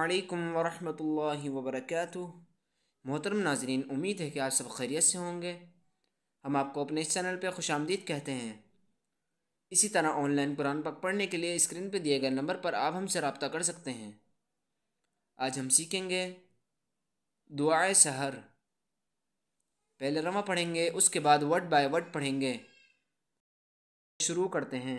अल्लाम वरहमल वबरक मोहतरम नाजरीन उम्मीद है कि आप सब खैरियत से होंगे हम आपको अपने इस चैनल पर खुश आमदीद कहते हैं इसी तरह ऑनलाइन कुरान पाक पढ़ने के लिए स्क्रीन पर दिए गए नंबर पर आप हमसे रबता कर सकते हैं आज हम सीखेंगे दुआए सहर पहले रमा पढ़ेंगे उसके बाद वर्ड बाय वर्ड पढ़ेंगे शुरू करते हैं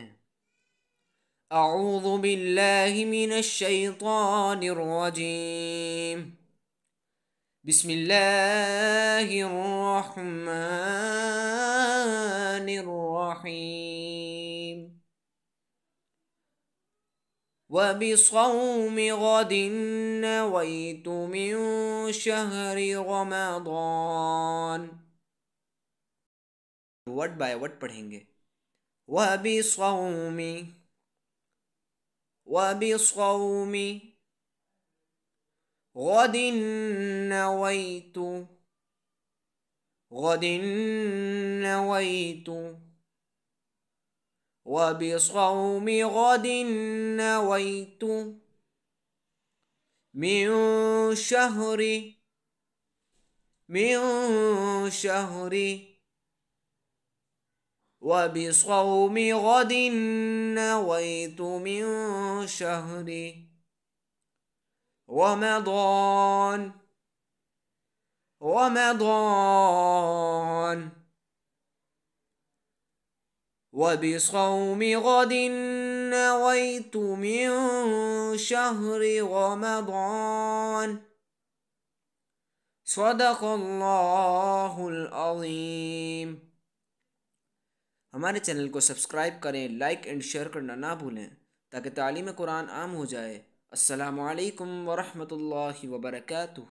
أعوذ بالله من الشيطان الرجيم بسم الله الرحمن الرحيم وبصوم غد نويت من شهر رمضان word by word पढ़ेंगे वबि सौमी وبصوم غد نويت غد نويت وبصوم غد نويت من شهر من شهر وبصوم غد نويت من شهر رمضان رمضان وبصوم غد نويت من شهر رمضان صدق الله العظيم ہمارے چینل کو سبسکرائب کریں لائک اینڈ شیئر کرنا نہ بھولیں تاکہ تعلیم قرآن عام ہو جائے السلام علیکم ورحمۃ اللہ وبرکاتہ